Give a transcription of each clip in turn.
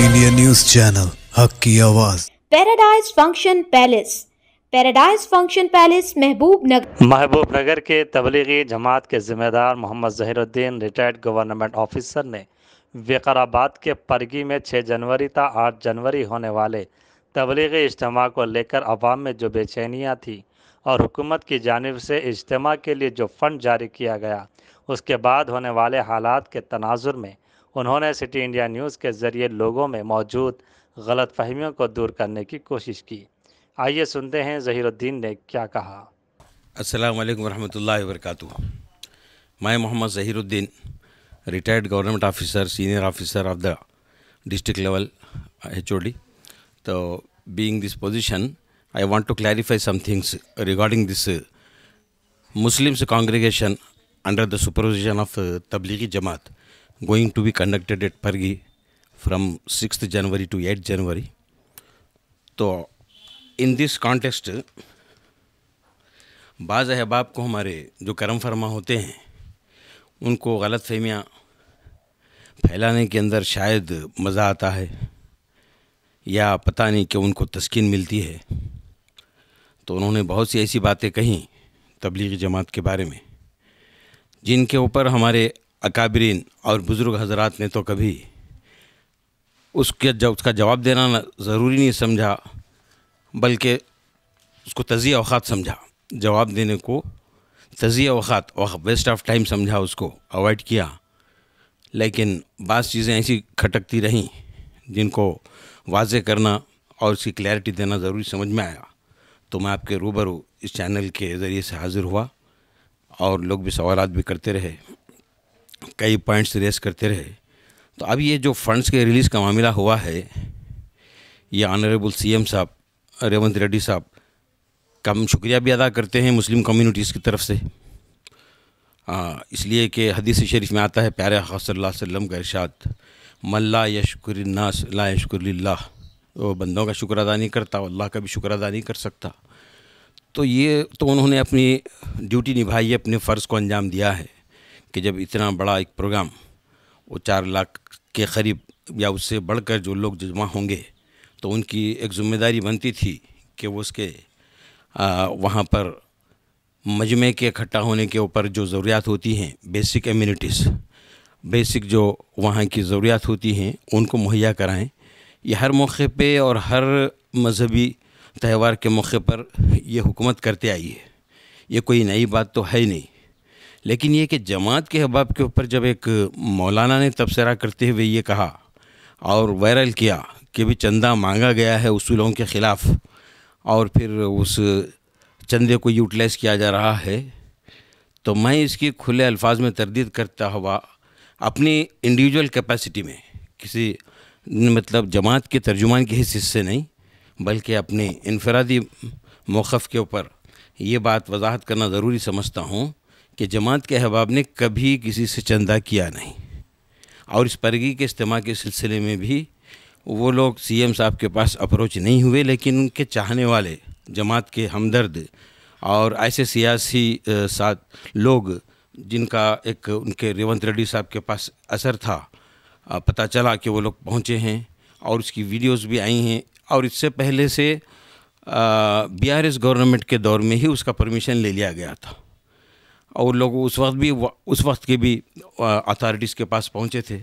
India news channel हक की आवाज Paradise Function Palace Paradise Function Palace Mahabubnagar Mahabubnagar के तबलीगी जमात के जिम्मेदार Mohammed Zahiruddin retired government officer ने विकाराबाद के परगी में 6 जनवरी तक 8 जनवरी होने वाले तबलीगी इज्तम को लेकर आवाम में जो बेचैनियाँ थी और हुकूमत की जानब से इज्तम के लिए जो फ़ंड जारी किया गया उसके बाद होने वाले हालात के तनाजुर में उन्होंने सिटी इंडिया न्यूज़ के ज़रिए लोगों में मौजूद गलत फहमियों को दूर करने की कोशिश की आइए सुनते हैं जहीरुद्दीन ने क्या कहा अस्सलाम वालेकुम रहमतुल्लाहि वरकत मैं Mohammed Zahiruddin retired government officer senior officer of the district level एच तो being this position I want to clarify some things regarding this Muslims Muslims under the supervision of Tablighi Jamaat going to be conducted at Pargi from 6th January to 8th January. तो in this context, बाज़ अहबाब को हमारे जो करम फरमा होते हैं उनको गलत फहमियाँ फैलाने के अंदर शायद मज़ा आता है या पता नहीं कि उनको तस्किन मिलती है तो उन्होंने बहुत सी ऐसी बातें कहीं तबलीग जमात के बारे में जिनके ऊपर हमारे अकाबरीन और बुज़ुर्ग हजरात ने तो कभी उसके जब उसका जवाब देना ज़रूरी नहीं समझा बल्कि उसको तजिया अवत समझा जवाब देने को तजिया अवत वेस्ट ऑफ टाइम समझा उसको अवॉइड किया लेकिन बास चीज़ें ऐसी खटकती रहीं जिनको वाज करना और उसकी क्लैरिटी देना ज़रूरी समझ में आया तो मैं आपके रूबरू इस चैनल के ज़रिए से हाज़िर हुआ और लोग भी सवाल भी करते रहे कई पॉइंट्स रेस करते रहे तो अब ये जो फंड्स के रिलीज़ का मामला हुआ है ये ऑनरेबल सीएम साहब रेवंत रेड्डी साहब का हम शुक्रिया भी अदा करते हैं मुस्लिम कम्युनिटीज़ की तरफ से इसलिए कि हदीस शरीफ में आता है प्यारे वसल्लम का इरशाद मल्ला यशकुर नास ला यशकुल्ला तो बंदों का शुक्र अदा नहीं करता अल्लाह का भी शुक्र अदा नहीं कर सकता तो ये तो उन्होंने अपनी ड्यूटी निभाई है अपने फ़र्ज़ को अंजाम दिया है कि जब इतना बड़ा एक प्रोग्राम वो चार लाख के करीब या उससे बढ़कर जो लोग जमा होंगे तो उनकी एक जिम्मेदारी बनती थी कि वो उसके आ, वहाँ पर मजमे के इकट्ठा होने के ऊपर जो ज़रूरियात होती हैं बेसिक एम्यूनिटीज़ बेसिक जो वहाँ की ज़रूरियात होती हैं उनको मुहैया कराएं ये हर मौके पे और हर मजहबी त्यौहार के मौके पर ये हुकूमत करते आई है ये कोई नई बात तो है ही नहीं लेकिन ये कि जमात के अहबाब के ऊपर जब एक मौलाना ने तबसरा करते हुए ये कहा और वायरल किया कि भी चंदा मांगा गया है उसूलों के ख़िलाफ़ और फिर उस चंदे को यूटिलाइज़ किया जा रहा है तो मैं इसकी खुले अल्फाज में तरदीद करता हुआ अपनी इंडिविजुअल कैपेसिटी में किसी मतलब जमात के तर्जुमान के हिस्से से नहीं बल्कि अपने इनफरादी मौक़ के ऊपर ये बात वजाहत करना ज़रूरी समझता हूँ कि जमात के अहबाब ने कभी किसी से चंदा किया नहीं और इस परगी के इज्तम के सिलसिले में भी वो लोग सीएम साहब के पास अप्रोच नहीं हुए लेकिन उनके चाहने वाले जमात के हमदर्द और ऐसे सियासी साथ लोग जिनका एक उनके रेवंत रेड्डी साहब के पास असर था पता चला कि वो लोग पहुँचे हैं और उसकी वीडियोस भी आई हैं और इससे पहले से बी आर एस गवर्नमेंट के दौर में ही उसका परमिशन ले लिया गया था और लोग उस वक्त भी उस वक्त के भी अथॉरिटीज़ के पास पहुंचे थे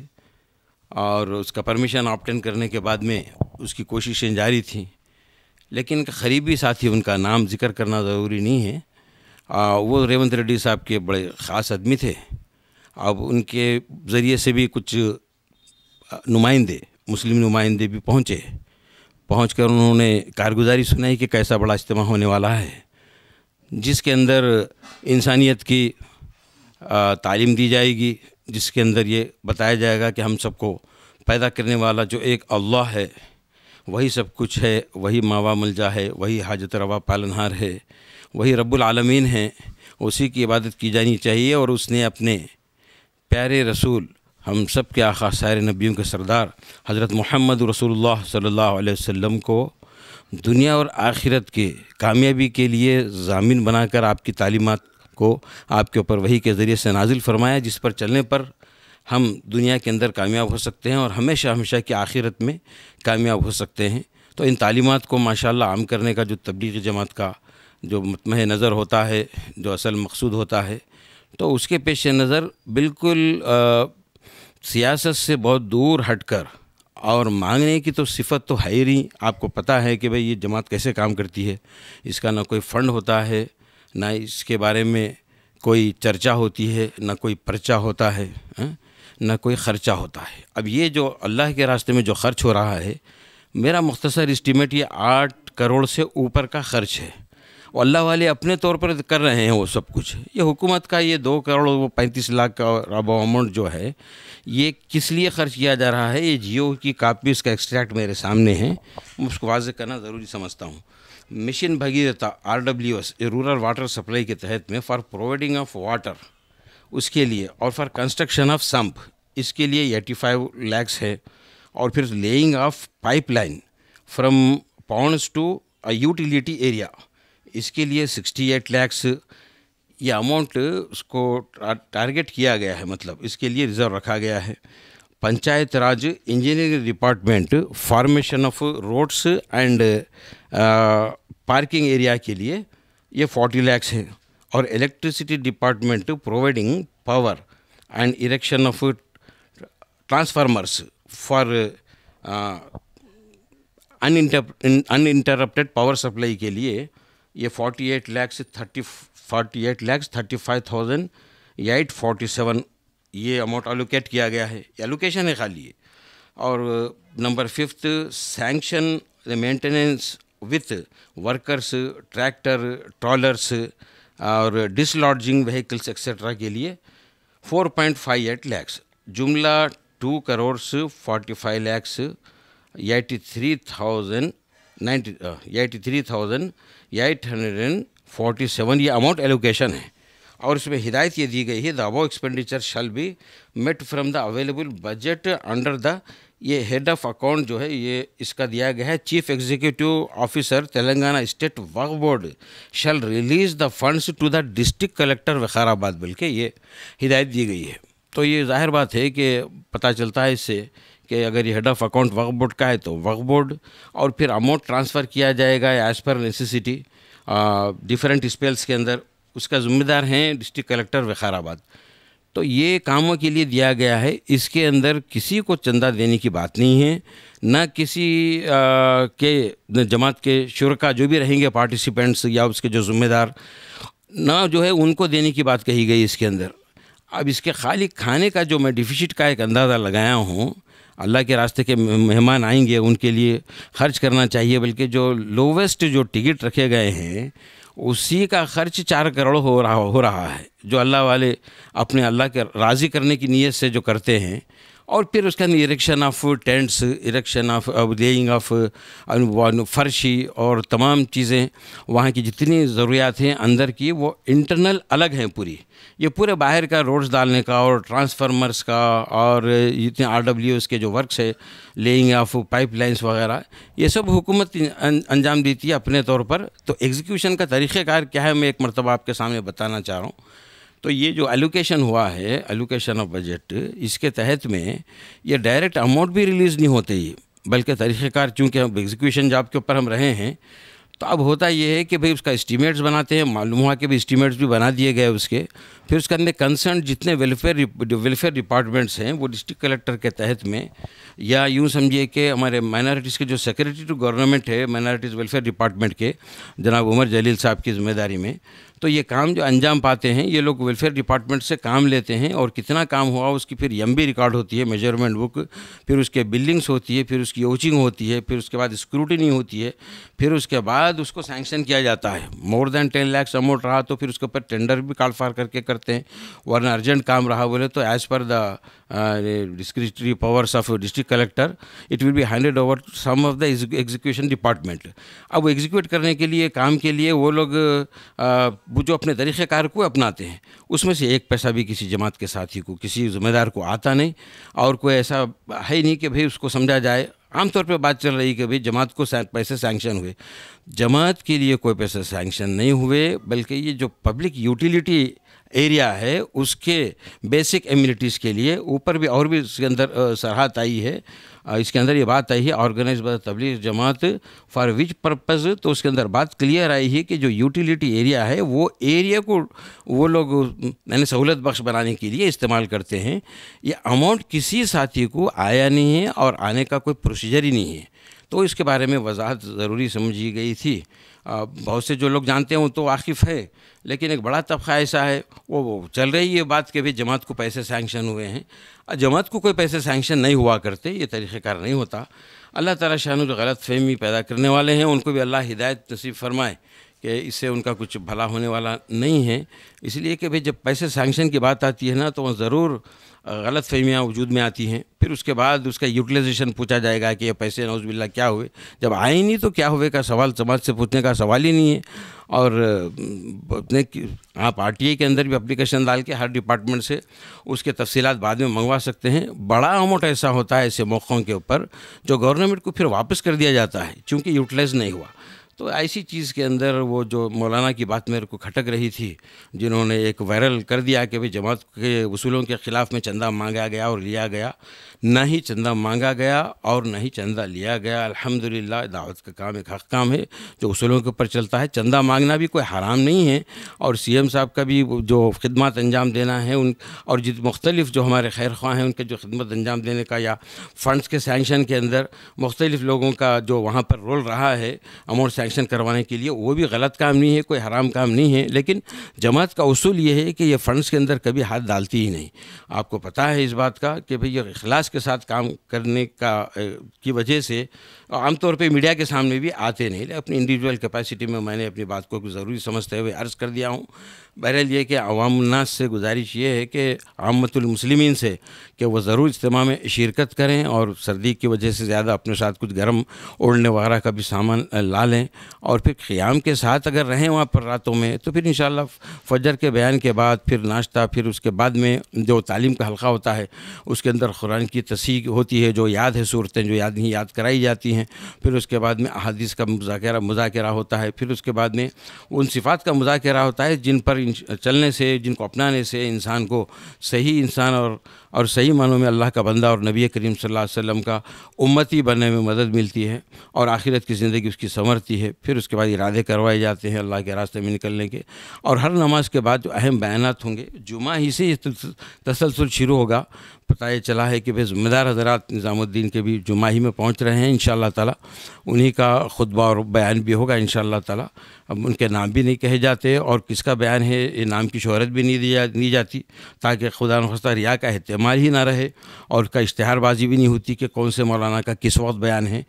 और उसका परमिशन ऑप्टेन करने के बाद में उसकी कोशिशें जारी थी लेकिन करीबी साथी उनका नाम जिक्र करना ज़रूरी नहीं है आ, वो रेवंत रेड्डी साहब के बड़े ख़ास आदमी थे अब उनके ज़रिए से भी कुछ नुमाइंदे मुस्लिम नुमाइंदे भी पहुँचे पहुँच कर उन्होंने कारगुजारी सुनाई कि कैसा बड़ा इज्तम होने वाला है जिसके अंदर इंसानियत की तालीम दी जाएगी जिसके अंदर ये बताया जाएगा कि हम सबको पैदा करने वाला जो एक अल्लाह है वही सब कुछ है वही मावा मलजा है वही हाजत रवा पालनहार है वही रब्बुल आलमीन है उसी की इबादत की जानी चाहिए और उसने अपने प्यारे रसूल हम सब के आखा सारे नबियों के सरदार हज़रत मोहम्मद रसूल सल्लल्लाहु अलैहि वसल्लम को दुनिया और आखिरत के कामयाबी के लिए जामिन बनाकर आपकी तालीमत को आपके ऊपर वही के ज़रिए से नाजिल फरमाया जिस पर चलने पर हम दुनिया के अंदर कामयाब हो सकते हैं और हमेशा हमेशा की आखिरत में कामयाब हो सकते हैं तो इन तालीमत को माशाल्लाह आम करने का जो तबलीग जमात का जो मतमह नज़र होता है जो असल मकसूद होता है तो उसके पेश नज़र बिल्कुल सियासत से बहुत दूर हटकर और मांगने की तो सिफत तो है ही नहीं आपको पता है कि भाई ये जमात कैसे काम करती है इसका ना कोई फंड होता है ना इसके बारे में कोई चर्चा होती है ना कोई पर्चा होता है ना कोई ख़र्चा होता है अब ये जो अल्लाह के रास्ते में जो खर्च हो रहा है मेरा मुख्तसर इस्टीमेट ये आठ करोड़ से ऊपर का खर्च है और अल्लाह वाले अपने तौर पर कर रहे हैं वो सब कुछ ये हुकूमत का ये दो करोड़ वो पैंतीस लाख का अब अमाउंट जो है ये किस लिए खर्च किया जा रहा है ये जियो की कापी उसका एक्सट्रैक्ट मेरे सामने है उसको वाज करना ज़रूरी समझता हूँ Mission Bhagiratha R W S rural water supply के तहत में फॉर प्रोवाइडिंग ऑफ वाटर उसके लिए और फॉर कंस्ट्रक्शन ऑफ सम्प इसके लिए एटी फाइव लैक्स है और फिर laying of pipeline from pounds to a utility area इसके लिए 68 लैक्स ये अमाउंट उसको टारगेट किया गया है मतलब इसके लिए रिजर्व रखा गया है Panchayat Raj engineering department formation of roads and parking area के लिए ये फोर्टी लैक्स है और electricity department providing power and erection of transformers for un uninterrupted power supply के लिए ये 48 lakhs thirty forty eight lakhs thirty five thousand eight forty seven ये amount allocate किया गया है एलोकेशन है खाली है और number fifth sanction maintenance with workers tractor trolleys और डिसलॉजिंग व्हीकल्स एक्सेट्रा के लिए 4.58 लैक्स जुमला two crores forty five lakhs eighty three thousand ninety eighty three thousand या eight hundred and forty seven ये अमाउंट एलोकेशन है और इसमें हिदायत ये दी गई है the above expenditure shall be met from the available budget under the ये हेड ऑफ अकाउंट जो है ये इसका दिया गया है chief executive officer Telangana state वर्क board shall release the funds to the district collector Vikarabad बल्कि ये हिदायत दी गई है तो ये जाहिर बात है कि पता चलता है इससे कि अगर ये हेड ऑफ अकाउंट वर्क बोर्ड का है तो वर्क बोर्ड और फिर अमाउंट ट्रांसफ़र किया जाएगा as per necessity different spells के अंदर उसका जिम्मेदार हैं डिस्ट्रिक्ट कलेक्टर वखाराबाद तो ये कामों के लिए दिया गया है इसके अंदर किसी को चंदा देने की बात नहीं है ना किसी आ, के जमात के शुरा जो भी रहेंगे पार्टिसिपेंट्स या उसके जो ज़िम्मेदार ना जो है उनको देने की बात कही गई इसके अंदर अब इसके खाली खाने का जो मैं डिफिशिट का एक अंदाज़ा लगाया हूँ अल्लाह के रास्ते के मेहमान आएंगे उनके लिए खर्च करना चाहिए बल्कि जो लोवेस्ट जो टिकट रखे गए हैं उसी का खर्च चार करोड़ हो रहा हो रहा है जो अल्लाह वाले अपने अल्लाह के राज़ी करने की नीयत से जो करते हैं और फिर उसके अंदर erection of tents erection of laying of फर्शी और तमाम चीज़ें वहाँ की जितनी ज़रूरियात हैं अंदर की वो इंटरनल अलग हैं पूरी ये पूरे बाहर का रोड्स डालने का और ट्रांसफार्मर्स का और जितने आर डब्ल्यू के जो वर्क्स है लेइंग ऑफ पाइप वगैरह ये सब हुकूमत अं, अंजाम देती है अपने तौर पर तो एग्जीक्यूशन का तरीक़ेकार क्या है मैं एक मरतबा आपके सामने बताना चाह रहा हूँ तो ये जो एलोकेशन हुआ है एलोकेशन ऑफ बजट इसके तहत में ये डायरेक्ट अमाउंट भी रिलीज़ नहीं होते ही बल्कि तरीक़ेकार चूँकि हम एग्जीक्यूशन जॉब के ऊपर हम रहे हैं तो अब होता ये है कि भाई उसका इस्टीमेट्स बनाते हैं मालूम हुआ कि भी इस्टीमेट्स भी बना दिए गए उसके फिर उसके अंदर कंसर्न जितने वेलफेयर वेलफेयर डिपार्टमेंट्स हैं वो डिस्ट्रिक्ट कलेक्टर के तहत में या यूँ समझिए कि हमारे माइनॉरिटीज़ के जो सेक्रेटरी टू गवर्नमेंट है माइनॉरिटीज़ वेलफेयर डिपार्टमेंट के जनाब उमर जलील साहब की जिम्मेदारी में तो ये काम जो अंजाम पाते हैं ये लोग वेलफेयर डिपार्टमेंट से काम लेते हैं और कितना काम हुआ उसकी फिर एम रिकॉर्ड होती है मेजरमेंट बुक फिर उसके बिल्डिंग्स होती है फिर उसकी ओचिंग होती है फिर उसके बाद स्क्रूटनी होती है फिर उसके बाद उसको सैंक्शन किया जाता है more than ten lakhs amount रहा तो फिर उसके ऊपर टेंडर भी काल फार करके करते हैं वरना अर्जेंट काम रहा बोले तो as per the discretionary powers of district collector it will be handed over some of the execution department अब एग्जीक्यूट करने के लिए काम के लिए वो लोग uh, वो जो अपने तरीक़ार को अपनाते हैं उसमें से एक पैसा भी किसी जमात के साथी को किसी ज़िम्मेदार को आता नहीं और कोई ऐसा है नहीं कि भाई उसको समझा जाए आमतौर पर बात चल रही है कि भाई जमात को पैसे सैंक्शन हुए जमात के लिए कोई पैसे सैंक्शन नहीं हुए बल्कि ये जो पब्लिक यूटिलिटी एरिया है उसके बेसिक एम्यूनिटीज़ के लिए ऊपर भी और भी इसके अंदर सरहद आई है इसके अंदर ये बात आई है organise Tablighi Jamaat for which purpose तो उसके अंदर बात क्लियर आई है कि जो यूटिलिटी एरिया है वो एरिया को वो लोग यानी सहूलत बख्श बनाने के लिए इस्तेमाल करते हैं ये अमाउंट किसी साथी को आया नहीं है और आने का कोई प्रोसीजर ही नहीं है तो इसके बारे में वजाहत ज़रूरी समझी गई थी बहुत से जो लोग जानते हैं वो तो वाकिफ़ है लेकिन एक बड़ा तबका ऐसा है वो, चल रही है बात कि भाई जमात को पैसे सैंक्शन हुए हैं जमात को कोई पैसे सैंक्शन नहीं हुआ करते ये तरीक़ेकार नहीं होता अल्लाह ताला शाह गलत फहमी पैदा करने वाले हैं उनको भी अल्लाह हिदायत नसीब फरमाए कि इससे उनका कुछ भला होने वाला नहीं है इसलिए कि भाई जब पैसे सैंक्शन की बात आती है ना तो वह ज़रूर गलत फहमियाँ वजूद में आती हैं फिर उसके बाद उसका यूटिलाइजेशन पूछा जाएगा कि ये पैसे नौजबिल्ला क्या हुए जब आए नहीं तो क्या हुए का सवाल समाज से पूछने का सवाल ही नहीं है और अपने आप हाँ, आर के अंदर भी अप्लीकेशन डाल के हर डिपार्टमेंट से उसके तफसीत बाद में मंगवा सकते हैं बड़ा अमाउंट ऐसा होता है ऐसे मौक़ों के ऊपर जो गवर्नमेंट को फिर वापस कर दिया जाता है चूँकि यूटिलाइज नहीं हुआ तो ऐसी चीज़ के अंदर वो जो मौलाना की बात मेरे को खटक रही थी जिन्होंने एक वायरल कर दिया कि भाई जमात के उसूलों के ख़िलाफ़ में चंदा मांगा गया और लिया गया ना ही चंदा मांगा गया और ना ही चंदा लिया गया अल्हम्दुलिल्लाह दावत का काम एक हक काम है जो उसूलों के ऊपर चलता है चंदा मांगना भी कोई हराम नहीं है और सीएम साहब का भी जो खिदमत अंजाम देना है उन और जित मुख्तलिफ जो हमारे खैर ख्वाह हैं उनके जो खिदमत अंजाम देने का या फ़ंड्स के सैंक्शन के अंदर मुख्तलिफ लोगों का जो वहाँ पर रोल रहा है अमाउंट सेंक्शन करवाने के लिए वो भी गलत काम नहीं है कोई हराम काम नहीं है लेकिन जमात का उसूल ये है कि ये फ़ंड्स के अंदर कभी हाथ डालती ही नहीं आपको पता है इस बात का कि भाई ये अखलास के साथ काम करने का की वजह से आमतौर पे मीडिया के सामने भी आते नहीं लेकिन अपनी इंडिविजुअल कैपेसिटी में मैंने अपनी बात को ज़रूरी समझते हुए अर्ज़ कर दिया हूँ बहरहाल ये कि अवामनास से गुजारिश ये है कि आमतुलमसलिमिन से कि वह ज़रूर इज्तम में शिरकत करें और सर्दी की वजह से ज़्यादा अपने साथ कुछ गर्म ओढ़ने वगैरह का भी सामान ला लें और फिर क़्याम के साथ अगर रहें वहाँ पर रातों में तो फिर इन फजर के बयान के बाद फिर नाश्ता फिर उसके बाद में जो तालीम का हल्का होता है उसके अंदर कुरान की तसीह होती है जो याद है सूरतें जो याद नहीं याद कराई जाती हैं हैं फिर उसके बाद में अदीस का मुजाकरा मुजाकरा होता है फिर उसके बाद में उन सिफात का मुजाकरा होता है जिन पर चलने से जिनको अपनाने से इंसान को सही इंसान और और सही मानों में अल्लाह का बंदा और नबी करीम सल्लल्लाहु अलैहि का उम्मती बनने में मदद मिलती है और आखिरत की ज़िंदगी उसकी संवरती है फिर उसके बाद इरादे करवाए जाते हैं अल्लाह के रास्ते में निकलने के और हर नमाज के बाद जो अहम बयान होंगे जुमा ही से तसलसल शुरू होगा पता ये चला है कि भाई ज़िम्मेदार हजरात निज़ामुद्दीन के भी जुमा ही में पहुँच रहे हैं इन ताला उन्हीं का खुतबा और बयान भी होगा इन ताला अब उनके नाम भी नहीं कहे जाते और किसका बयान है ये नाम की शहरत भी नहीं दी जा दी जाती ताकि खुदा नखस्ता रिया का अहतमाल ही ना रहे और उसका इश्तहारबाजी भी नहीं होती कि कौन से मौलाना का किस वक्त बयान है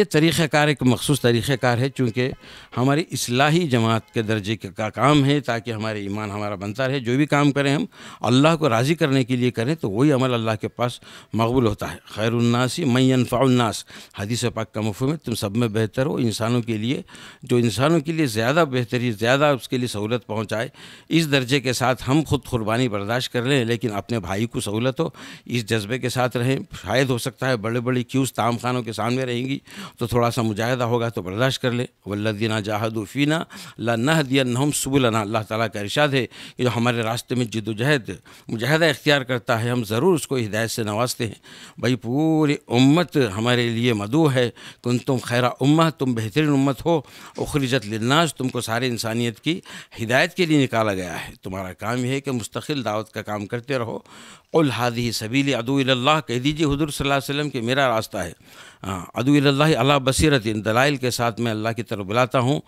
ये तरीक़ार एक मखसूस तरीक़ार है चूँकि हमारी असलाही जमात के दर्जे का काम है ताकि हमारे ईमान हमारा बनता रहे जो भी काम करें हम अल्लाह को राज़ी करने के लिए करें तो वही अमल अल्लाह के पास मकबूल होता है खैरनासी मैन हदीस पाक का मफह है तुम सब में बेहतर हो इंसानों के लिए जो इंसानों के लिए ज़्यादा बेहतरी ज़्यादा उसके लिए सहूलत पहुँचाए इस दर्जे के साथ हम खुद कुरबानी बर्दाश्त कर लें लेकिन अपने भाई को सहूलत हो इस जज्बे के साथ रहें शायद हो सकता है बड़े बड़े क्यूज़ ताम खानों के सामने रहेंगी तो थोड़ा सा मुजाह होगा तो बर्दाश्त कर लें वल्लदीना जाहदूफ़ीना ला दिया नहम सबुलना अल्लाह ताला का इरशाद है कि जो हमारे रास्ते में जिदोजहद मुजाह इख्तियार करता है हम ज़रूर उसको हिदायत से नवाजते हैं भाई पूरी उम्मत हमारे लिए मदु है कुन तुम खैरा उम्मा तुम बेहतरीन उम्मत हो उखरीजत लन्नास तुमको सारे इंसानियत की हिदायत के लिए निकाला गया है तुम्हारा काम यह है कि मुस्तकिल दावत का काम करते रहो उल हादी सबीली अदूल्ला कह दीजिए हजूर सल अलैहि वसल्लम के मेरा रास्ता है हाँ, अदूल्ला अला बसरत इन दलाइल के साथ मैं अल्लाह की तरफ बुलाता हूँ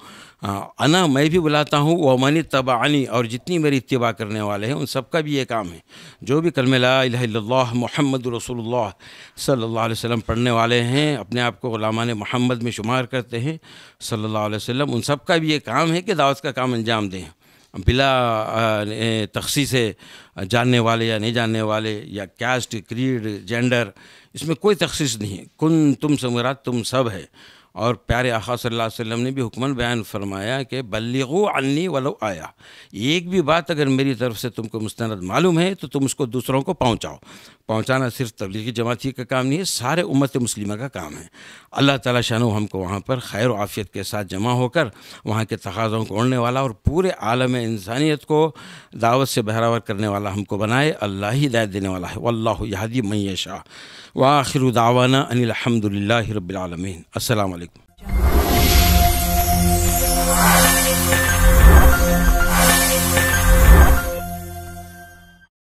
हाँ, अना मैं भी बुलाता हूँ वह मनी आनी और जितनी मेरी इतबा करने वाले हैं उन सबका भी ये काम है जो भी कलम ला मोहम्मद सल्ला वसम पढ़ने वाले हैं अपने आप को गुलामान महमद में शुमार करते हैं सल्ला वसम उन सब का भी ये काम है कि दावत का काम अंजाम दें बिला तखसी से जानने वाले या नहीं जानने वाले या कैस्ट क्रीड जेंडर इसमें कोई तखसीस नहीं है कुन तुम समरा तुम सब है और प्यारे आखा सल्लल्लाहु ने भी हुक्मन बयान फरमाया कि बल्लगो अन्नी वलो आया एक भी बात अगर मेरी तरफ से तुमको मुस्ंद मालूम है तो तुम उसको दूसरों को पहुँचाओ पहुंचाना सिर्फ तबलीगी जमाती का काम नहीं है सारे उम्मत मुस्लिम का काम है अल्लाह ताला शाह हमको वहाँ पर खैर आफियत के साथ जमा होकर वहाँ के तकाज़ों को ओढ़ने वाला और पूरे आलम इंसानियत को दावत से बहरावर करने वाला हमको बनाए अल्लाह ही हिदायत देने वाला है वल्लाह मैशा मैय शाह व आखिर दावाना अनिलहमदिल्ला रबालमीन असल